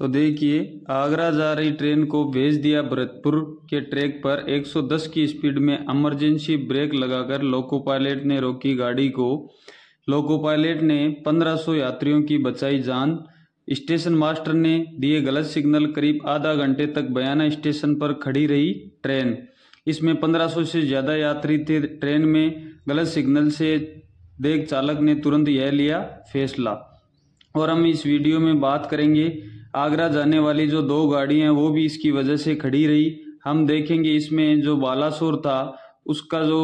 तो देखिए आगरा जा रही ट्रेन को भेज दिया भरतपुर के ट्रैक पर 110 की स्पीड में इमरजेंसी ब्रेक लगाकर लोको पायलट ने रोकी गाड़ी को लोको पायलट ने 1500 यात्रियों की बचाई जान स्टेशन मास्टर ने दिए गलत सिग्नल करीब आधा घंटे तक बयाना स्टेशन पर खड़ी रही ट्रेन इसमें 1500 से ज़्यादा यात्री थे ट्रेन में गलत सिग्नल से देख चालक ने तुरंत यह लिया फैसला और हम इस वीडियो में बात करेंगे आगरा जाने वाली जो दो गाड़ी हैं वो भी इसकी वजह से खड़ी रही हम देखेंगे इसमें जो बालासोर था उसका जो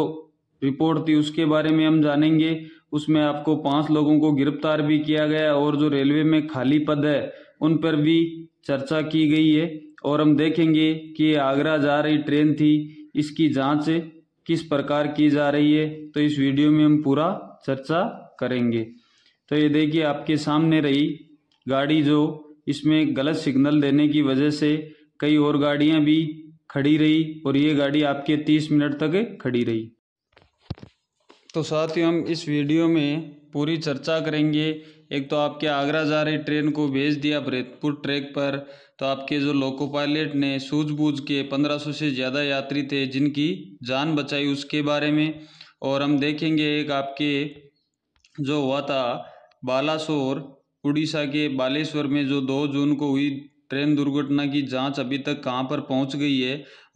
रिपोर्ट थी उसके बारे में हम जानेंगे उसमें आपको पांच लोगों को गिरफ्तार भी किया गया और जो रेलवे में खाली पद है उन पर भी चर्चा की गई है और हम देखेंगे कि आगरा जा रही ट्रेन थी इसकी जांच किस प्रकार की जा रही है तो इस वीडियो में हम पूरा चर्चा करेंगे तो ये देखिए आपके सामने रही गाड़ी जो इसमें गलत सिग्नल देने की वजह से कई और गाड़ियां भी खड़ी रही और ये गाड़ी आपके तीस मिनट तक खड़ी रही तो साथियों हम इस वीडियो में पूरी चर्चा करेंगे एक तो आपके आगरा जा रही ट्रेन को भेज दिया भरतपुर ट्रैक पर तो आपके जो लोको पायलट ने सूझबूझ के 1500 से ज़्यादा यात्री थे जिनकी जान बचाई उसके बारे में और हम देखेंगे एक आपके जो हुआ था बालासोर उड़ीसा के बालेश्वर में जो 2 जून को हुई ट्रेन दुर्घटना की जांच अभी तक कहां पर पहुंच गई है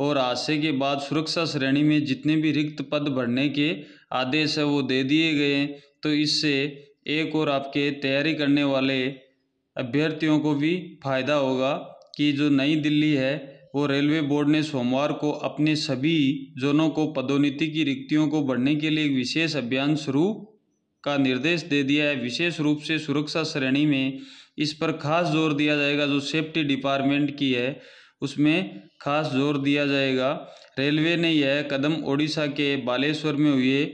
और हादसे के बाद सुरक्षा श्रेणी में जितने भी रिक्त पद भरने के आदेश है वो दे दिए गए तो इससे एक और आपके तैयारी करने वाले अभ्यर्थियों को भी फायदा होगा कि जो नई दिल्ली है वो रेलवे बोर्ड ने सोमवार को अपने सभी जोनों को पदोन्नति की रिक्तियों को बढ़ने के लिए एक विशेष अभियान शुरू का निर्देश दे दिया है विशेष रूप से सुरक्षा श्रेणी में इस पर खास जोर दिया जाएगा जो सेफ्टी डिपार्टमेंट की है उसमें खास जोर दिया जाएगा रेलवे ने यह कदम ओडिशा के बालेश्वर में हुए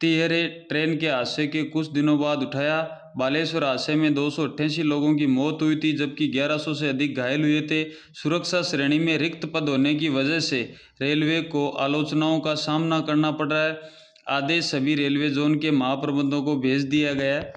तिहरे ट्रेन के हादसे के कुछ दिनों बाद उठाया बालेश्वर हादसे में दो लोगों की मौत हुई थी जबकि 1100 से अधिक घायल हुए थे सुरक्षा श्रेणी में रिक्त पद होने की वजह से रेलवे को आलोचनाओं का सामना करना पड़ रहा है आदेश सभी रेलवे जोन के महाप्रबंधों को भेज दिया गया है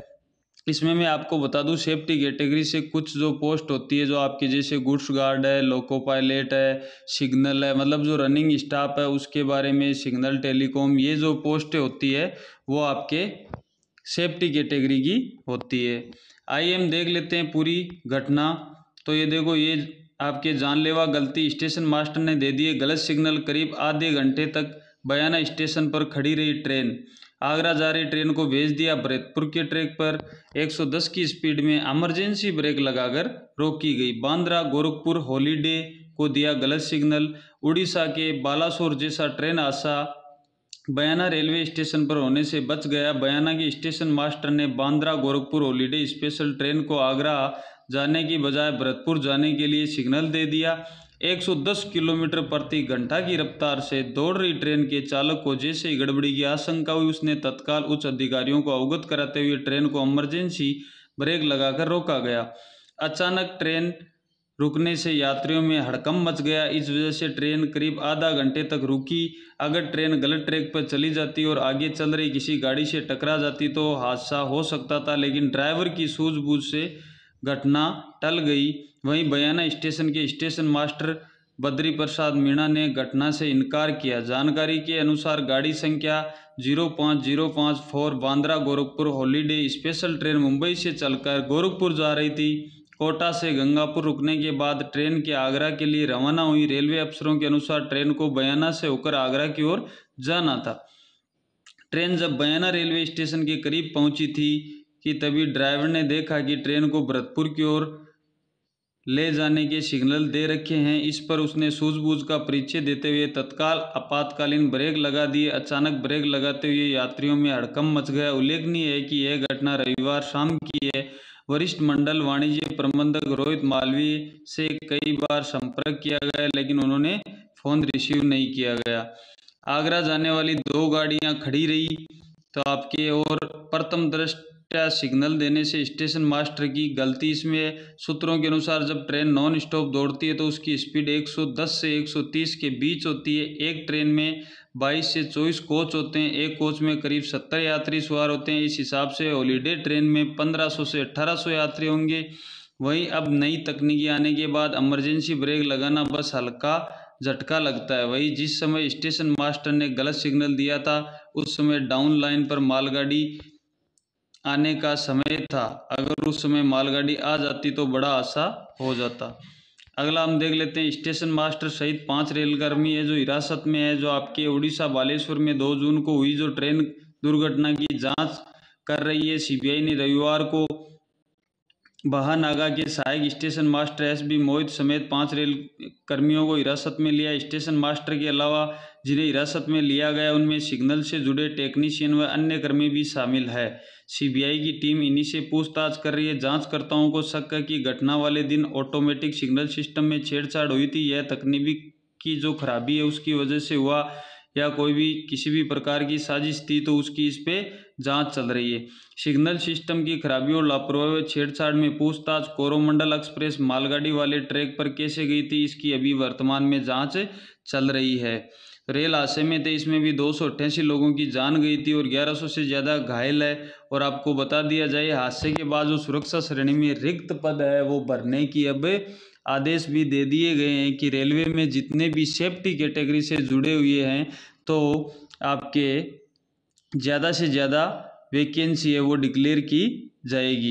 इसमें मैं आपको बता दूं सेफ्टी कैटेगरी से कुछ जो पोस्ट होती है जो आपके जैसे गुड्स गार्ड है लोको पायलट है सिग्नल है मतलब जो रनिंग स्टाफ है उसके बारे में सिग्नल टेलीकॉम ये जो पोस्ट होती है वो आपके सेफ्टी कैटेगरी की होती है आइए हम देख लेते हैं पूरी घटना तो ये देखो ये आपके जानलेवा गलती स्टेशन मास्टर ने दे दिए गलत सिग्नल करीब आधे घंटे तक बयाना स्टेशन पर खड़ी रही ट्रेन आगरा जा रही ट्रेन को भेज दिया भरतपुर के ट्रैक पर 110 की स्पीड में एमरजेंसी ब्रेक लगाकर रोकी गई बांद्रा गोरखपुर हॉलीडे को दिया गलत सिग्नल उड़ीसा के बालासोर जैसा ट्रेन आशा बयाना रेलवे स्टेशन पर होने से बच गया बयाना के स्टेशन मास्टर ने Bandra Gorakhpur holiday special train को आगरा जाने की बजाय भरतपुर जाने के लिए सिग्नल दे दिया 110 किलोमीटर प्रति घंटा की रफ्तार से दौड़ रही ट्रेन के चालक को जैसे ही गड़बड़ी की आशंका हुई उसने तत्काल उच्च अधिकारियों को अवगत कराते हुए ट्रेन को इमरजेंसी ब्रेक लगाकर रोका गया अचानक ट्रेन रुकने से यात्रियों में हड़कम मच गया इस वजह से ट्रेन करीब आधा घंटे तक रुकी अगर ट्रेन गलत ट्रैक पर चली जाती और आगे चल रही किसी गाड़ी से टकरा जाती तो हादसा हो सकता था लेकिन ड्राइवर की सूझबूझ से घटना टल गई वहीं बयाना स्टेशन के स्टेशन मास्टर बद्री प्रसाद मीणा ने घटना से इनकार किया जानकारी के अनुसार गाड़ी संख्या जीरो पाँच जीरो पाँच four Bandra Gorakhpur holiday special train Mumbai से चलकर गोरखपुर जा रही थी कोटा से गंगापुर रुकने के बाद ट्रेन के आगरा के लिए रवाना हुई रेलवे अफसरों के अनुसार ट्रेन को बयाना से होकर आगरा की ओर जाना था ट्रेन जब बयाना रेलवे स्टेशन के करीब पहुंची थी कि तभी ड्राइवर ने देखा कि ट्रेन को भरतपुर की ओर ले जाने के सिग्नल दे रखे हैं इस पर उसने सूझबूझ का परिचय देते हुए तत्काल आपातकालीन ब्रेक लगा दिए अचानक ब्रेक लगाते हुए यात्रियों में हड़कम मच गया उल्लेखनीय है कि यह घटना रविवार शाम की है वरिष्ठ मंडल वाणिज्य प्रबंधक रोहित मालवी से कई बार संपर्क किया गया लेकिन उन्होंने फोन रिसीव नहीं किया गया आगरा जाने वाली दो गाड़ियां खड़ी रही तो आपके और प्रथम दृष्ट क्या सिग्नल देने से स्टेशन मास्टर की गलती इसमें सूत्रों के अनुसार जब ट्रेन नॉन स्टॉप दौड़ती है तो उसकी स्पीड 110 से 130 के बीच होती है एक ट्रेन में 22 से 24 कोच होते हैं एक कोच में करीब 70 यात्री सवार होते हैं इस हिसाब से हॉलीडे ट्रेन में 1500 से 1800 यात्री होंगे वहीं अब नई तकनीकी आने के बाद एमरजेंसी ब्रेक लगाना बस हल्का झटका लगता है वही जिस समय स्टेशन मास्टर ने गलत सिग्नल दिया था उस समय डाउन लाइन पर मालगाड़ी आने का समय था अगर उस समय मालगाड़ी आ जाती तो बड़ा आशा हो जाता अगला हम देख लेते हैं स्टेशन मास्टर सहित पांच रेलकर्मी है जो हिरासत में है जो आपके उड़ीसा बालेश्वर में दो जून को हुई जो ट्रेन दुर्घटना की जांच कर रही है सीबीआई ने रविवार को बहानागा के सहायक station master S B Mohit समेत पांच रेल कर्मियों को हिरासत में लिया स्टेशन मास्टर के अलावा जिन्हें हिरासत में लिया गया उनमें सिग्नल से जुड़े टेक्नीशियन व अन्य कर्मी भी शामिल है सीबीआई की टीम इन्हीं से पूछताछ कर रही है जांचकर्ताओं को शक है कि घटना वाले दिन ऑटोमेटिक सिग्नल सिस्टम में छेड़छाड़ हुई थी यह तकनीकी की जो खराबी है उसकी वजह से हुआ या कोई भी किसी भी प्रकार की साजिश थी तो उसकी इस पर जांच चल रही है सिग्नल सिस्टम की खराबियों लापरवाही छेड़छाड़ में पूछताछ कोरोमंडल एक्सप्रेस मालगाड़ी वाले ट्रैक पर कैसे गई थी इसकी अभी वर्तमान में जांच चल रही है रेल हादसे में थे तो इसमें भी दो लोगों की जान गई थी और 1100 से ज़्यादा घायल है और आपको बता दिया जाए हादसे के बाद जो सुरक्षा श्रेणी में रिक्त पद है वो भरने की अब आदेश भी दे दिए गए हैं कि रेलवे में जितने भी सेफ्टी कैटेगरी से जुड़े हुए हैं तो आपके ज़्यादा से ज़्यादा वैकेंसी है वो डिक्लेयर की जाएगी